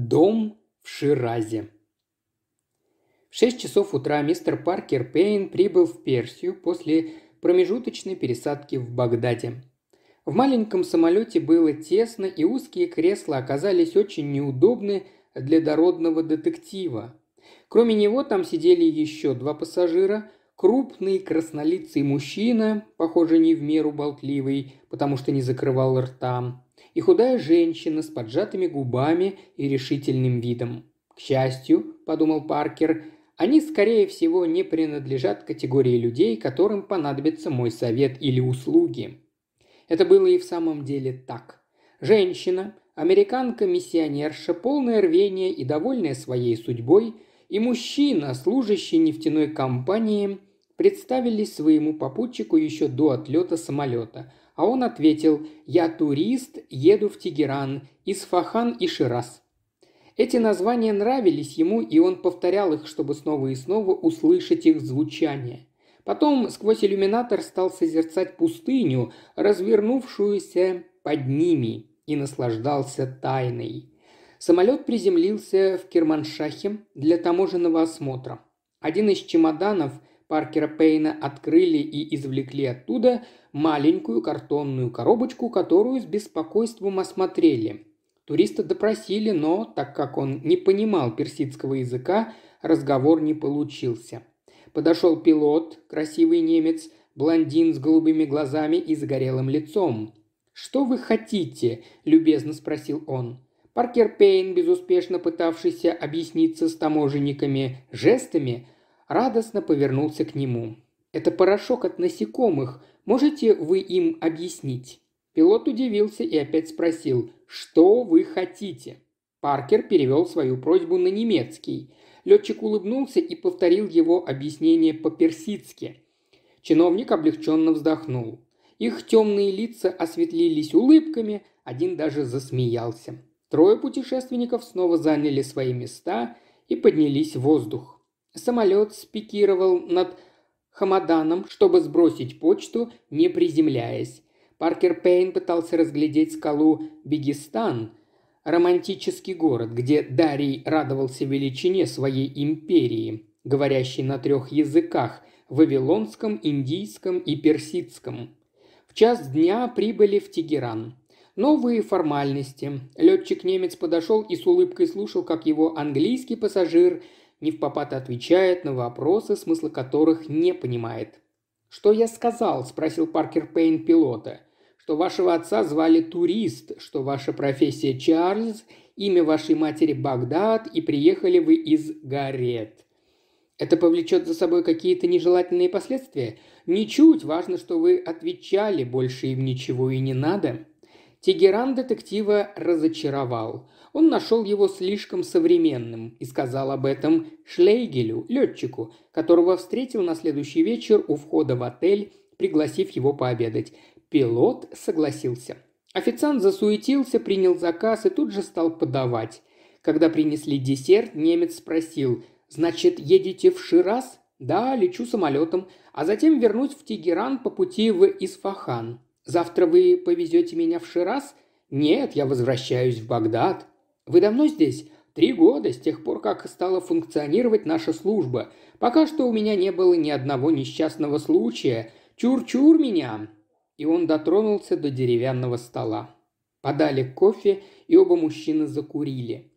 Дом в Ширазе. В 6 часов утра мистер Паркер Пейн прибыл в Персию после промежуточной пересадки в Багдаде. В маленьком самолете было тесно, и узкие кресла оказались очень неудобны для дородного детектива. Кроме него там сидели еще два пассажира, крупный краснолицый мужчина, похоже, не в меру болтливый, потому что не закрывал рта, и худая женщина с поджатыми губами и решительным видом. К счастью, подумал Паркер, они, скорее всего, не принадлежат категории людей, которым понадобится мой совет или услуги. Это было и в самом деле так. Женщина, американка-миссионерша, полное рвение и довольная своей судьбой, и мужчина, служащий нефтяной компании, представились своему попутчику еще до отлета самолета – а он ответил «Я турист, еду в Тегеран, из Фахан и Шираз». Эти названия нравились ему, и он повторял их, чтобы снова и снова услышать их звучание. Потом сквозь иллюминатор стал созерцать пустыню, развернувшуюся под ними, и наслаждался тайной. Самолет приземлился в Керманшахе для таможенного осмотра. Один из чемоданов Паркера Пейна открыли и извлекли оттуда маленькую картонную коробочку, которую с беспокойством осмотрели. Туриста допросили, но, так как он не понимал персидского языка, разговор не получился. Подошел пилот, красивый немец, блондин с голубыми глазами и загорелым лицом. «Что вы хотите?» – любезно спросил он. Паркер Пейн, безуспешно пытавшийся объясниться с таможенниками жестами, радостно повернулся к нему. «Это порошок от насекомых. Можете вы им объяснить?» Пилот удивился и опять спросил, «Что вы хотите?» Паркер перевел свою просьбу на немецкий. Летчик улыбнулся и повторил его объяснение по-персидски. Чиновник облегченно вздохнул. Их темные лица осветлились улыбками, один даже засмеялся. Трое путешественников снова заняли свои места и поднялись в воздух. Самолет спикировал над Хамаданом, чтобы сбросить почту, не приземляясь. Паркер Пейн пытался разглядеть скалу Бегистан, романтический город, где Дарий радовался величине своей империи, говорящей на трех языках – вавилонском, индийском и персидском. В час дня прибыли в Тегеран. Новые формальности. Летчик-немец подошел и с улыбкой слушал, как его английский пассажир не в попад отвечает на вопросы, смысла которых не понимает. «Что я сказал?» – спросил Паркер Пейн пилота. «Что вашего отца звали Турист, что ваша профессия Чарльз, имя вашей матери Багдад и приехали вы из Гарет». «Это повлечет за собой какие-то нежелательные последствия?» «Ничуть, важно, что вы отвечали, больше им ничего и не надо». Тегеран детектива разочаровал. Он нашел его слишком современным и сказал об этом Шлейгелю, летчику, которого встретил на следующий вечер у входа в отель, пригласив его пообедать. Пилот согласился. Официант засуетился, принял заказ и тут же стал подавать. Когда принесли десерт, немец спросил «Значит, едете в Шираз?» «Да, лечу самолетом, а затем вернусь в Тегеран по пути в Исфахан». Завтра вы повезете меня в Шираз? Нет, я возвращаюсь в Багдад. Вы давно здесь? Три года, с тех пор, как стала функционировать наша служба. Пока что у меня не было ни одного несчастного случая. Чур-чур меня!» И он дотронулся до деревянного стола. Подали кофе, и оба мужчины закурили.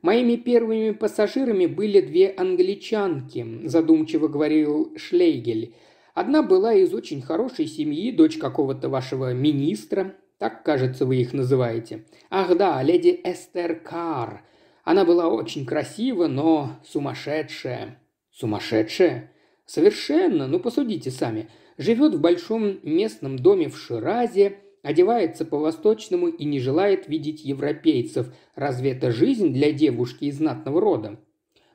Моими первыми пассажирами были две англичанки, задумчиво говорил Шлейгель. Одна была из очень хорошей семьи, дочь какого-то вашего министра, так, кажется, вы их называете. Ах да, леди Эстер Кар. Она была очень красива, но сумасшедшая. Сумасшедшая? Совершенно, ну посудите сами. Живет в большом местном доме в Ширазе, одевается по-восточному и не желает видеть европейцев. Разве это жизнь для девушки из знатного рода?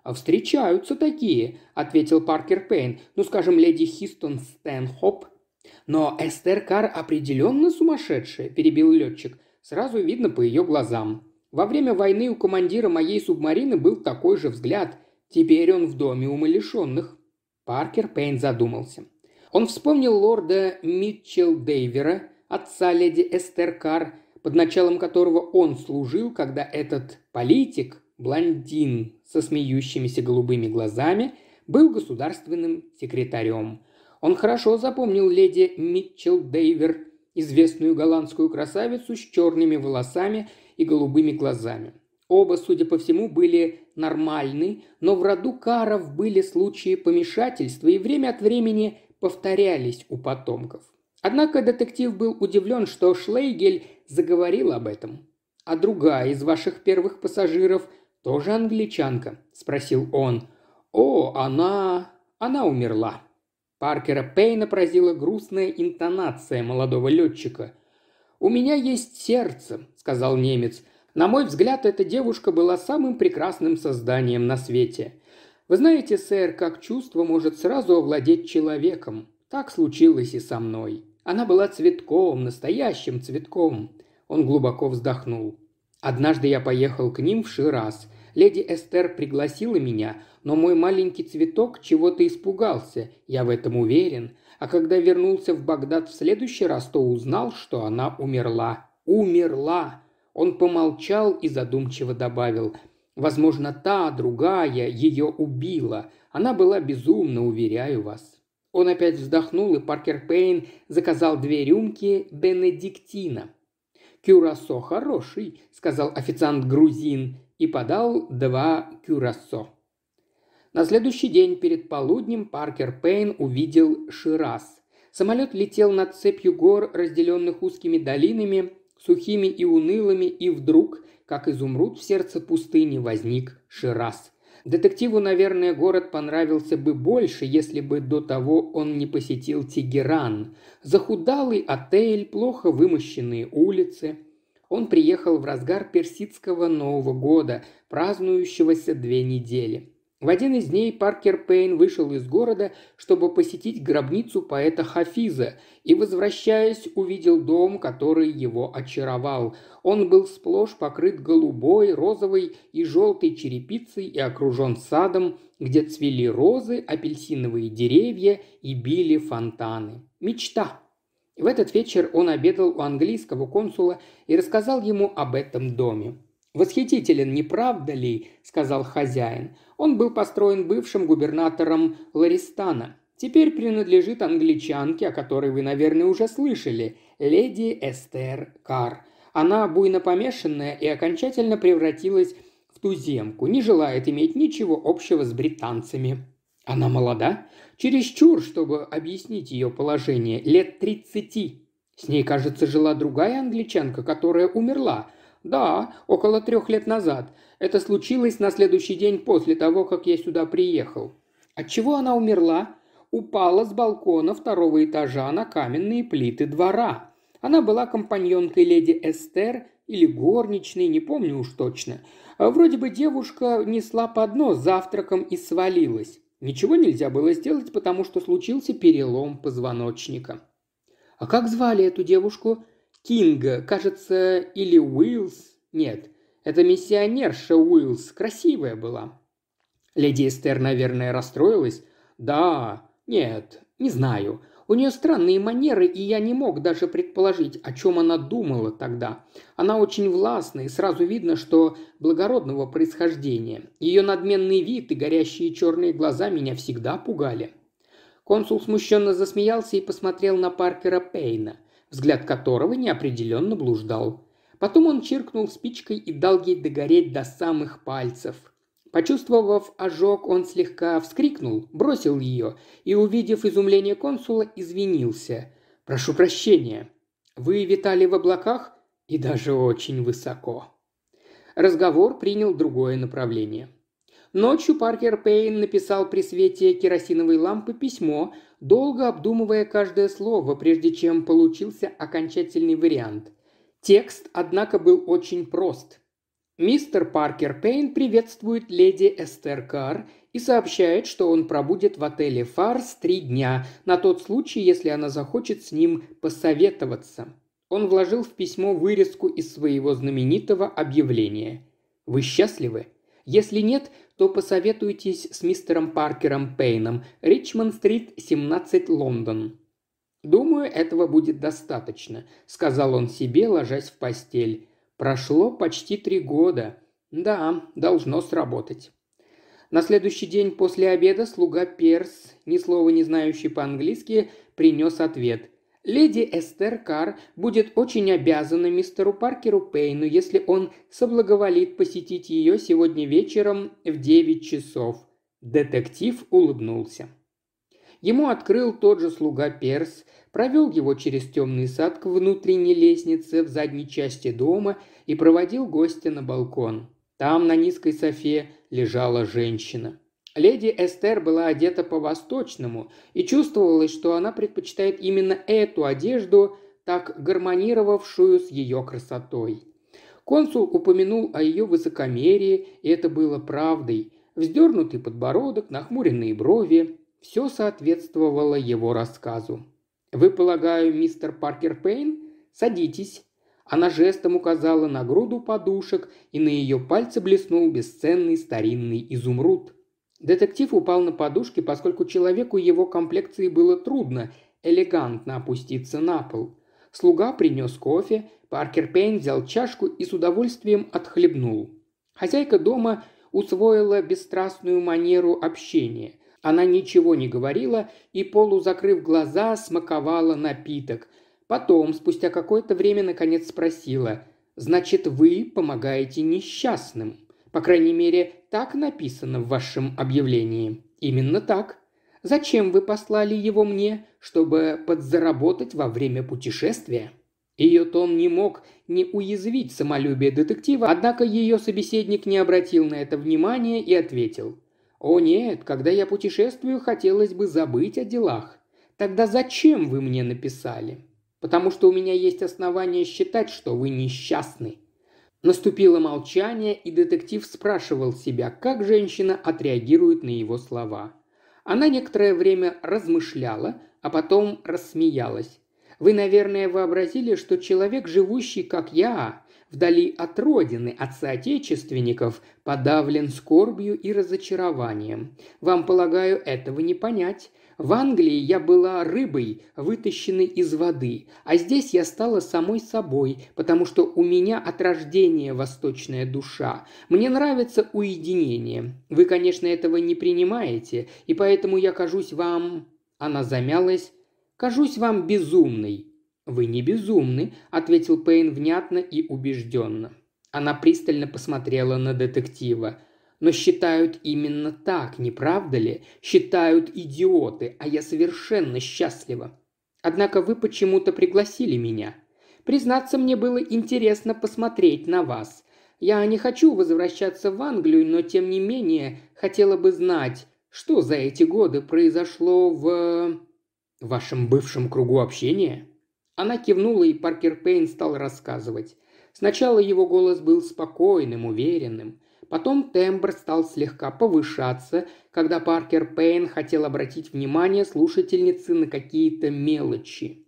«А «Встречаются такие», – ответил Паркер Пейн, ну, скажем, леди Хистон Стэнхоп. «Но Эстер Кар определенно сумасшедшая», – перебил летчик. «Сразу видно по ее глазам. Во время войны у командира моей субмарины был такой же взгляд. Теперь он в доме умалишенных». Паркер Пейн задумался. Он вспомнил лорда Митчелл Дейвера, отца леди Эстер Кар, под началом которого он служил, когда этот политик, Блондин со смеющимися голубыми глазами был государственным секретарем. Он хорошо запомнил леди Митчелл Дейвер, известную голландскую красавицу с черными волосами и голубыми глазами. Оба, судя по всему, были нормальны, но в роду каров были случаи помешательства и время от времени повторялись у потомков. Однако детектив был удивлен, что Шлейгель заговорил об этом. А другая из ваших первых пассажиров, «Тоже англичанка?» – спросил он. «О, она... она умерла». Паркера Пейна поразила грустная интонация молодого летчика. «У меня есть сердце», – сказал немец. «На мой взгляд, эта девушка была самым прекрасным созданием на свете. Вы знаете, сэр, как чувство может сразу овладеть человеком. Так случилось и со мной. Она была цветком, настоящим цветком». Он глубоко вздохнул. Однажды я поехал к ним в Шираз. Леди Эстер пригласила меня, но мой маленький цветок чего-то испугался, я в этом уверен. А когда вернулся в Багдад в следующий раз, то узнал, что она умерла. Умерла! Он помолчал и задумчиво добавил. Возможно, та, другая, ее убила. Она была безумна, уверяю вас. Он опять вздохнул, и Паркер Пейн заказал две рюмки Бенедиктина – «Кюрасо хороший», – сказал официант-грузин и подал два кюрасо. На следующий день перед полуднем Паркер Пейн увидел Шираз. Самолет летел над цепью гор, разделенных узкими долинами, сухими и унылыми, и вдруг, как изумруд в сердце пустыни, возник Шираз – Детективу, наверное, город понравился бы больше, если бы до того он не посетил Тегеран. Захудалый отель, плохо вымощенные улицы. Он приехал в разгар персидского Нового года, празднующегося две недели. В один из дней Паркер Пейн вышел из города, чтобы посетить гробницу поэта Хафиза, и, возвращаясь, увидел дом, который его очаровал. Он был сплошь покрыт голубой, розовой и желтой черепицей и окружен садом, где цвели розы, апельсиновые деревья и били фонтаны. Мечта! В этот вечер он обедал у английского консула и рассказал ему об этом доме. «Восхитителен, не правда ли?» – сказал хозяин. Он был построен бывшим губернатором Ларистана. Теперь принадлежит англичанке, о которой вы, наверное, уже слышали, леди Эстер Кар. Она буйно помешанная и окончательно превратилась в туземку, не желает иметь ничего общего с британцами. Она молода? Чересчур, чтобы объяснить ее положение, лет тридцати. С ней, кажется, жила другая англичанка, которая умерла – «Да, около трех лет назад. Это случилось на следующий день после того, как я сюда приехал». От чего она умерла?» «Упала с балкона второго этажа на каменные плиты двора. Она была компаньонкой леди Эстер или горничной, не помню уж точно. Вроде бы девушка несла поднос завтраком и свалилась. Ничего нельзя было сделать, потому что случился перелом позвоночника». «А как звали эту девушку?» Кинг, кажется, или Уилс? Нет, это миссионерша Уилс. красивая была». Леди Эстер, наверное, расстроилась. «Да, нет, не знаю. У нее странные манеры, и я не мог даже предположить, о чем она думала тогда. Она очень властна, и сразу видно, что благородного происхождения. Ее надменный вид и горящие черные глаза меня всегда пугали». Консул смущенно засмеялся и посмотрел на Паркера Пейна взгляд которого неопределенно блуждал. Потом он чиркнул спичкой и дал ей догореть до самых пальцев. Почувствовав ожог, он слегка вскрикнул, бросил ее и, увидев изумление консула, извинился. «Прошу прощения. Вы витали в облаках и даже очень высоко». Разговор принял другое направление – Ночью Паркер Пейн написал при свете керосиновой лампы письмо, долго обдумывая каждое слово, прежде чем получился окончательный вариант. Текст, однако, был очень прост. Мистер Паркер Пейн приветствует леди Эстер Кар и сообщает, что он пробудет в отеле «Фарс» три дня, на тот случай, если она захочет с ним посоветоваться. Он вложил в письмо вырезку из своего знаменитого объявления. «Вы счастливы? Если нет, то посоветуйтесь с мистером Паркером Пейном, Ричмонд-стрит, 17, Лондон». «Думаю, этого будет достаточно», – сказал он себе, ложась в постель. «Прошло почти три года. Да, должно сработать». На следующий день после обеда слуга Перс, ни слова не знающий по-английски, принес ответ. Леди Эстер Кар будет очень обязана мистеру Паркеру Пейну, если он соблаговолит посетить ее сегодня вечером в 9 часов. Детектив улыбнулся. Ему открыл тот же слуга Перс, провел его через темный сад к внутренней лестнице в задней части дома и проводил гостя на балкон. Там на низкой софе лежала женщина – Леди Эстер была одета по-восточному, и чувствовалось, что она предпочитает именно эту одежду, так гармонировавшую с ее красотой. Консул упомянул о ее высокомерии, и это было правдой. Вздернутый подбородок, нахмуренные брови – все соответствовало его рассказу. «Вы, полагаю, мистер Паркер Пейн? Садитесь». Она жестом указала на груду подушек, и на ее пальце блеснул бесценный старинный изумруд – Детектив упал на подушки, поскольку человеку его комплекции было трудно элегантно опуститься на пол. Слуга принес кофе, Паркер Пейн взял чашку и с удовольствием отхлебнул. Хозяйка дома усвоила бесстрастную манеру общения. Она ничего не говорила и, полузакрыв глаза, смаковала напиток. Потом, спустя какое-то время, наконец спросила «Значит, вы помогаете несчастным?» По крайней мере, так написано в вашем объявлении. Именно так. Зачем вы послали его мне, чтобы подзаработать во время путешествия? Ее тон не мог не уязвить самолюбие детектива, однако ее собеседник не обратил на это внимания и ответил. «О нет, когда я путешествую, хотелось бы забыть о делах. Тогда зачем вы мне написали? Потому что у меня есть основания считать, что вы несчастны. Наступило молчание, и детектив спрашивал себя, как женщина отреагирует на его слова. Она некоторое время размышляла, а потом рассмеялась. «Вы, наверное, вообразили, что человек, живущий, как я, вдали от родины, от соотечественников, подавлен скорбью и разочарованием. Вам, полагаю, этого не понять. В Англии я была рыбой, вытащенной из воды, а здесь я стала самой собой, потому что у меня от рождения восточная душа. Мне нравится уединение. Вы, конечно, этого не принимаете, и поэтому я кажусь вам...» Она замялась. «Кажусь вам безумной». «Вы не безумны», — ответил Пейн внятно и убежденно. Она пристально посмотрела на детектива но считают именно так, не правда ли? Считают идиоты, а я совершенно счастлива. Однако вы почему-то пригласили меня. Признаться, мне было интересно посмотреть на вас. Я не хочу возвращаться в Англию, но тем не менее хотела бы знать, что за эти годы произошло в... в вашем бывшем кругу общения?» Она кивнула, и Паркер Пейн стал рассказывать. Сначала его голос был спокойным, уверенным – Потом тембр стал слегка повышаться, когда Паркер Пейн хотел обратить внимание слушательницы на какие-то мелочи.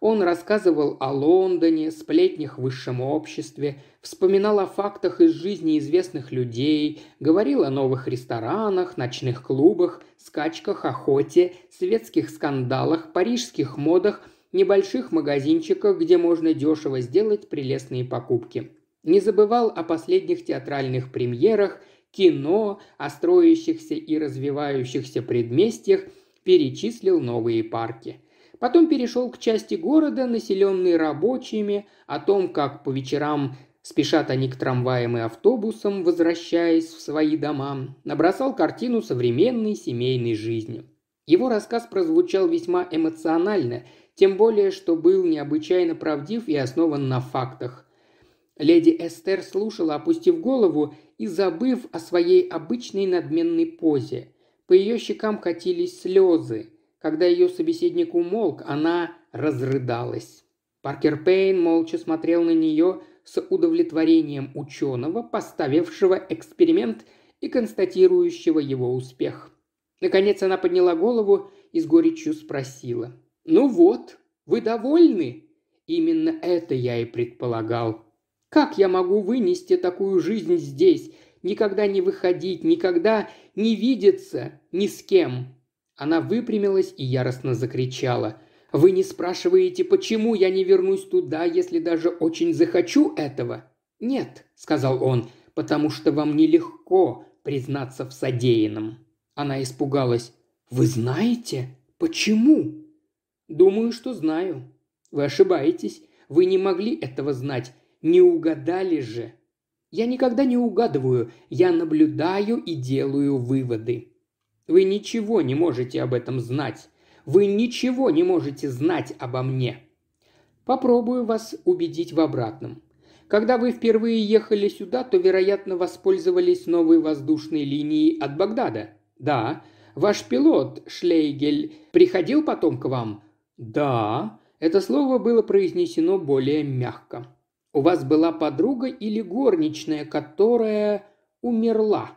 Он рассказывал о Лондоне, сплетнях в высшем обществе, вспоминал о фактах из жизни известных людей, говорил о новых ресторанах, ночных клубах, скачках, охоте, светских скандалах, парижских модах, небольших магазинчиках, где можно дешево сделать прелестные покупки – не забывал о последних театральных премьерах, кино, о строящихся и развивающихся предместьях, перечислил новые парки. Потом перешел к части города, населенной рабочими, о том, как по вечерам Спешат они к трамваям и автобусам, возвращаясь в свои дома. Набросал картину современной семейной жизни. Его рассказ прозвучал весьма эмоционально, тем более, что был необычайно правдив и основан на фактах. Леди Эстер слушала, опустив голову и забыв о своей обычной надменной позе. По ее щекам катились слезы. Когда ее собеседник умолк, она разрыдалась. Паркер Пейн молча смотрел на нее с удовлетворением ученого, поставившего эксперимент и констатирующего его успех. Наконец она подняла голову и с горечью спросила. «Ну вот, вы довольны?» «Именно это я и предполагал», как я могу вынести такую жизнь здесь, никогда не выходить, никогда не видеться ни с кем?» Она выпрямилась и яростно закричала. «Вы не спрашиваете, почему я не вернусь туда, если даже очень захочу этого?» «Нет», — сказал он, — «потому что вам нелегко признаться в содеянном». Она испугалась. «Вы знаете? Почему?» «Думаю, что знаю». «Вы ошибаетесь. Вы не могли этого знать. Не угадали же. Я никогда не угадываю, я наблюдаю и делаю выводы. Вы ничего не можете об этом знать. Вы ничего не можете знать обо мне. Попробую вас убедить в обратном. Когда вы впервые ехали сюда, то, вероятно, воспользовались новой воздушной линией от Багдада. Да. Ваш пилот, Шлейгель, приходил потом к вам? Да. Это слово было произнесено более мягко. У вас была подруга или горничная, которая умерла?»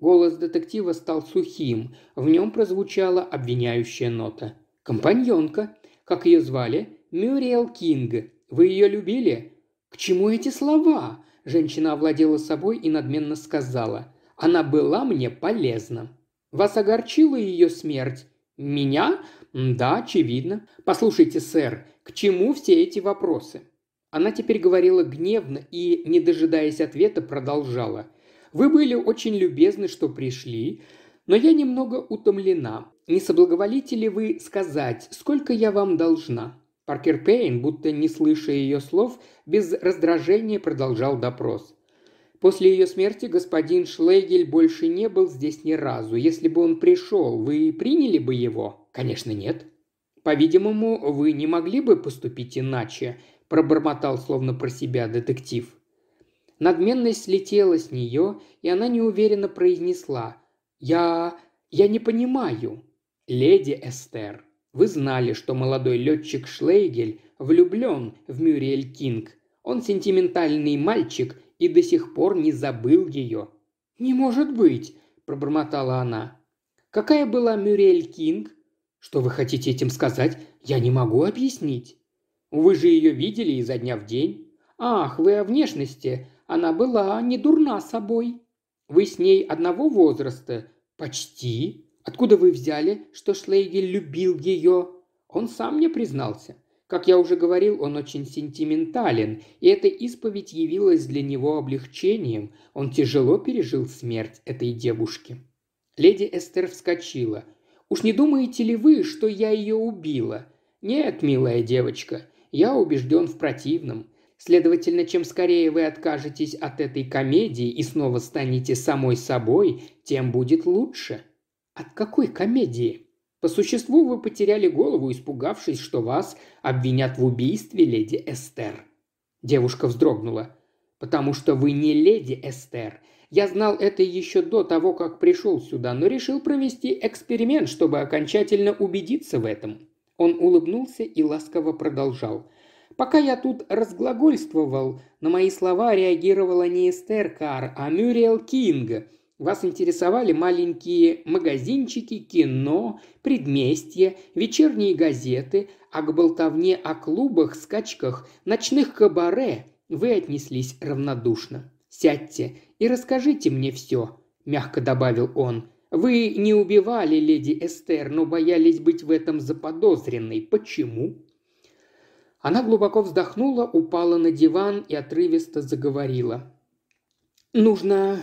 Голос детектива стал сухим, в нем прозвучала обвиняющая нота. «Компаньонка. Как ее звали? Мюриэл Кинг. Вы ее любили?» «К чему эти слова?» Женщина овладела собой и надменно сказала. «Она была мне полезна». «Вас огорчила ее смерть?» «Меня?» «Да, очевидно. Послушайте, сэр, к чему все эти вопросы? Она теперь говорила гневно и, не дожидаясь ответа, продолжала. «Вы были очень любезны, что пришли, но я немного утомлена. Не соблаговолите ли вы сказать, сколько я вам должна?» Паркер Пейн, будто не слыша ее слов, без раздражения продолжал допрос. После ее смерти господин Шлегель больше не был здесь ни разу. Если бы он пришел, вы приняли бы его? Конечно, нет. По-видимому, вы не могли бы поступить иначе. – пробормотал словно про себя детектив. Надменность слетела с нее, и она неуверенно произнесла «Я... я не понимаю». «Леди Эстер, вы знали, что молодой летчик Шлейгель влюблен в Мюриэль Кинг. Он сентиментальный мальчик и до сих пор не забыл ее». «Не может быть!» – пробормотала она. «Какая была Мюриэль Кинг?» «Что вы хотите этим сказать? Я не могу объяснить». Вы же ее видели изо дня в день. Ах, вы о внешности. Она была не дурна собой. Вы с ней одного возраста? Почти. Откуда вы взяли, что Шлейгель любил ее? Он сам мне признался. Как я уже говорил, он очень сентиментален, и эта исповедь явилась для него облегчением. Он тяжело пережил смерть этой девушки. Леди Эстер вскочила. «Уж не думаете ли вы, что я ее убила?» «Нет, милая девочка, я убежден в противном. Следовательно, чем скорее вы откажетесь от этой комедии и снова станете самой собой, тем будет лучше. От какой комедии? По существу вы потеряли голову, испугавшись, что вас обвинят в убийстве леди Эстер. Девушка вздрогнула. «Потому что вы не леди Эстер. Я знал это еще до того, как пришел сюда, но решил провести эксперимент, чтобы окончательно убедиться в этом. Он улыбнулся и ласково продолжал. «Пока я тут разглагольствовал, на мои слова реагировала не Эстер Кар, а Мюриел Кинг. Вас интересовали маленькие магазинчики, кино, предместье, вечерние газеты, а к болтовне о клубах, скачках, ночных кабаре вы отнеслись равнодушно. Сядьте и расскажите мне все», – мягко добавил он – вы не убивали леди Эстер, но боялись быть в этом заподозренной. Почему?» Она глубоко вздохнула, упала на диван и отрывисто заговорила. «Нужно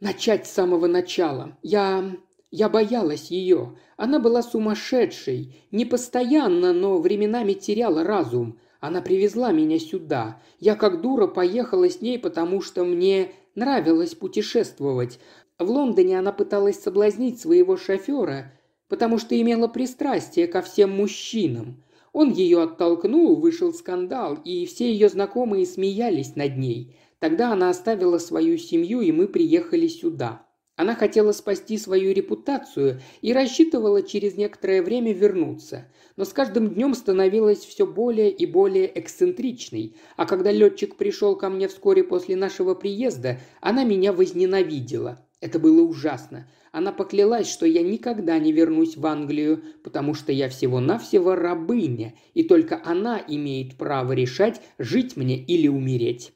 начать с самого начала. Я... я боялась ее. Она была сумасшедшей. Не постоянно, но временами теряла разум. Она привезла меня сюда. Я как дура поехала с ней, потому что мне нравилось путешествовать. В Лондоне она пыталась соблазнить своего шофера, потому что имела пристрастие ко всем мужчинам. Он ее оттолкнул, вышел скандал, и все ее знакомые смеялись над ней. Тогда она оставила свою семью, и мы приехали сюда. Она хотела спасти свою репутацию и рассчитывала через некоторое время вернуться, но с каждым днем становилась все более и более эксцентричной, а когда летчик пришел ко мне вскоре после нашего приезда, она меня возненавидела. Это было ужасно. Она поклялась, что я никогда не вернусь в Англию, потому что я всего-навсего рабыня, и только она имеет право решать, жить мне или умереть.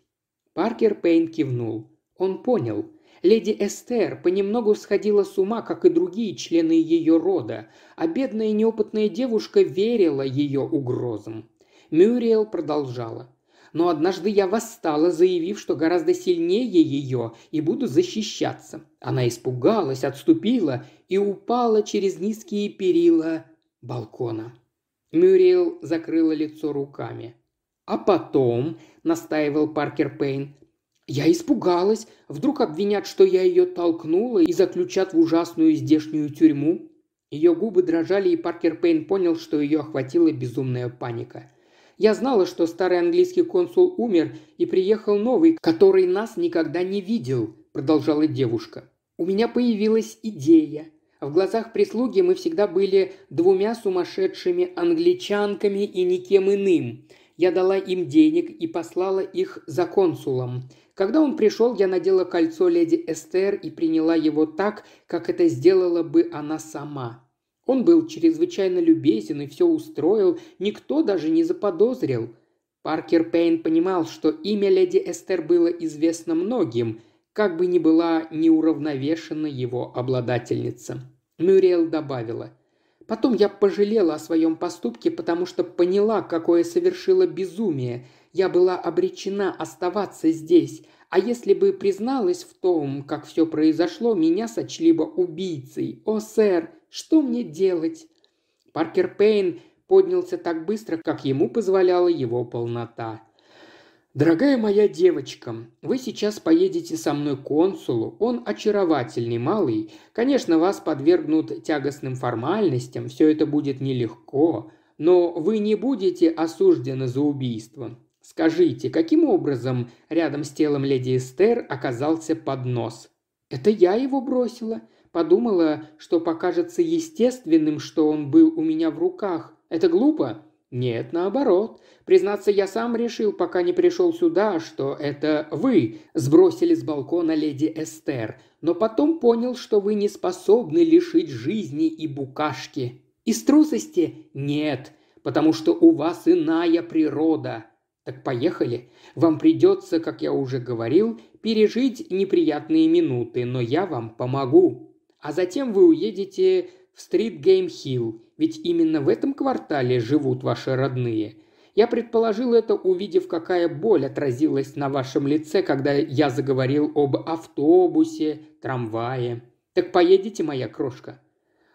Паркер Пейн кивнул. Он понял. Леди Эстер понемногу сходила с ума, как и другие члены ее рода, а бедная неопытная девушка верила ее угрозам. Мюриел продолжала но однажды я восстала, заявив, что гораздо сильнее ее и буду защищаться. Она испугалась, отступила и упала через низкие перила балкона. Мюрриел закрыла лицо руками. «А потом», — настаивал Паркер Пейн, — «я испугалась. Вдруг обвинят, что я ее толкнула и заключат в ужасную здешнюю тюрьму». Ее губы дрожали, и Паркер Пейн понял, что ее охватила безумная паника. Я знала, что старый английский консул умер и приехал новый, который нас никогда не видел», – продолжала девушка. «У меня появилась идея. В глазах прислуги мы всегда были двумя сумасшедшими англичанками и никем иным. Я дала им денег и послала их за консулом. Когда он пришел, я надела кольцо леди Эстер и приняла его так, как это сделала бы она сама. Он был чрезвычайно любезен и все устроил, никто даже не заподозрил. Паркер Пейн понимал, что имя леди Эстер было известно многим, как бы ни была неуравновешена его обладательница. Мюриел добавила. «Потом я пожалела о своем поступке, потому что поняла, какое совершила безумие. Я была обречена оставаться здесь, а если бы призналась в том, как все произошло, меня сочли бы убийцей. О, сэр, что мне делать?» Паркер Пейн поднялся так быстро, как ему позволяла его полнота. «Дорогая моя девочка, вы сейчас поедете со мной к консулу. Он очаровательный малый. Конечно, вас подвергнут тягостным формальностям, все это будет нелегко, но вы не будете осуждены за убийство. Скажите, каким образом рядом с телом леди Эстер оказался поднос?» «Это я его бросила», Подумала, что покажется естественным, что он был у меня в руках. Это глупо? Нет, наоборот. Признаться, я сам решил, пока не пришел сюда, что это вы сбросили с балкона леди Эстер, но потом понял, что вы не способны лишить жизни и букашки. Из трусости? Нет, потому что у вас иная природа. Так поехали. Вам придется, как я уже говорил, пережить неприятные минуты, но я вам помогу а затем вы уедете в Стрит-Гейм-Хилл, ведь именно в этом квартале живут ваши родные. Я предположил это, увидев, какая боль отразилась на вашем лице, когда я заговорил об автобусе, трамвае. Так поедете, моя крошка?»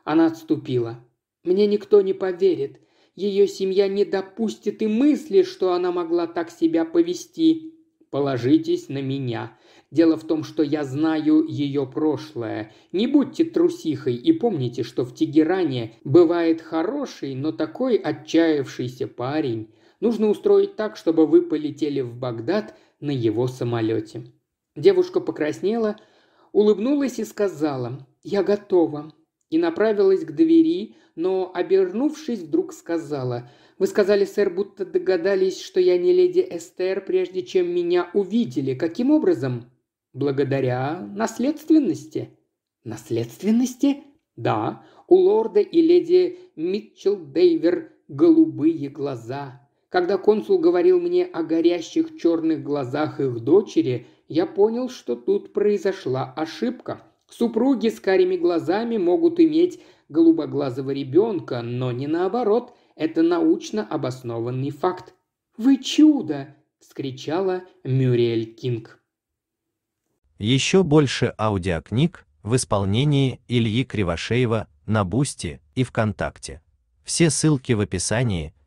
Она отступила. «Мне никто не поверит. Ее семья не допустит и мысли, что она могла так себя повести. Положитесь на меня. Дело в том, что я знаю ее прошлое. Не будьте трусихой и помните, что в Тегеране бывает хороший, но такой отчаявшийся парень. Нужно устроить так, чтобы вы полетели в Багдад на его самолете». Девушка покраснела, улыбнулась и сказала «Я готова». И направилась к двери, но, обернувшись, вдруг сказала – вы сказали, сэр, будто догадались, что я не леди Эстер, прежде чем меня увидели. Каким образом? Благодаря наследственности. Наследственности? Да, у лорда и леди Митчелл Дейвер голубые глаза. Когда консул говорил мне о горящих черных глазах их дочери, я понял, что тут произошла ошибка. Супруги с карими глазами могут иметь голубоглазого ребенка, но не наоборот – это научно обоснованный факт. Вы чудо!» – вскричала Мюриэль Кинг. Еще больше аудиокниг в исполнении Ильи Кривошеева на Бусти и ВКонтакте. Все ссылки в описании –